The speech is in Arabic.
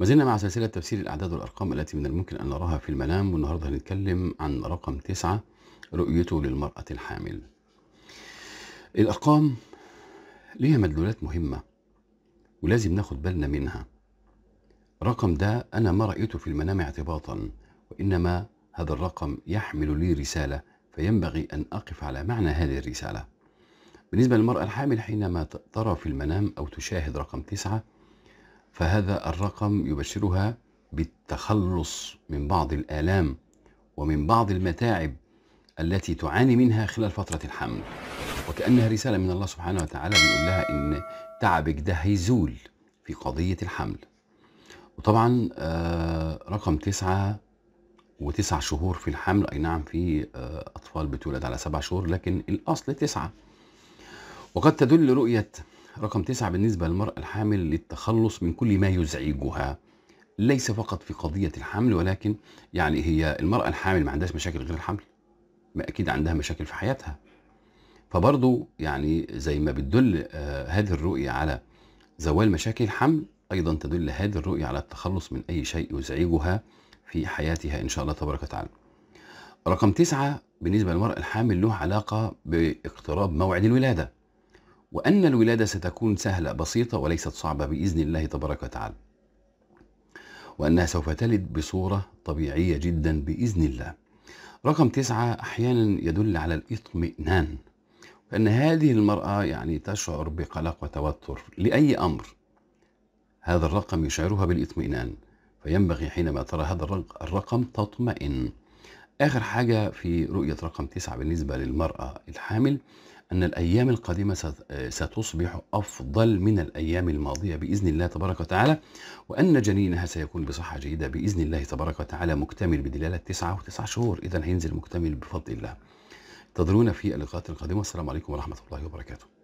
ما زلنا مع سلسلة تفسير الأعداد والأرقام التي من الممكن أن نراها في المنام والنهاردة هنتكلم عن رقم تسعة رؤيته للمرأة الحامل الأرقام ليها مدلولات مهمة ولازم ناخد بالنا منها الرقم ده أنا ما رأيته في المنام اعتباطا وإنما هذا الرقم يحمل لي رسالة فينبغي أن أقف على معنى هذه الرسالة بالنسبة للمرأة الحامل حينما ترى في المنام أو تشاهد رقم تسعة فهذا الرقم يبشرها بالتخلص من بعض الآلام ومن بعض المتاعب التي تعاني منها خلال فترة الحمل وكأنها رسالة من الله سبحانه وتعالى بيقول لها إن تعبك ده هيزول في قضية الحمل وطبعا آه، رقم تسعة وتسع شهور في الحمل أي نعم في آه، أطفال بتولد على سبع شهور لكن الأصل تسعة وقد تدل رؤية رقم تسعة بالنسبة للمرأة الحامل للتخلص من كل ما يزعجها ليس فقط في قضية الحمل ولكن يعني هي المرأة الحامل ما عندهاش مشاكل غير الحمل ما أكيد عندها مشاكل في حياتها فبرضو يعني زي ما بتدل آه هذه الرؤية على زوال مشاكل الحمل أيضا تدل هذه الرؤية على التخلص من أي شيء يزعجها في حياتها إن شاء الله تبارك وتعالى رقم تسعة بالنسبة للمرأة الحامل له علاقة باقتراب موعد الولادة وأن الولادة ستكون سهلة بسيطة وليست صعبة بإذن الله تبارك وتعالى وأنها سوف تلد بصورة طبيعية جدا بإذن الله رقم تسعة أحيانا يدل على الإطمئنان فإن هذه المرأة يعني تشعر بقلق وتوتر لأي أمر هذا الرقم يشعرها بالإطمئنان فينبغي حينما ترى هذا الرقم تطمئن آخر حاجة في رؤية رقم تسعة بالنسبة للمرأة الحامل أن الأيام القادمة آه، ستصبح أفضل من الأيام الماضية بإذن الله تبارك وتعالى وأن جنينها سيكون بصحة جيدة بإذن الله تبارك وتعالى مكتمل بدلالة تسعة وتسعة شهور إذا هينزل مكتمل بفضل الله تظلون في اللقاءات القادمة والسلام عليكم ورحمة الله وبركاته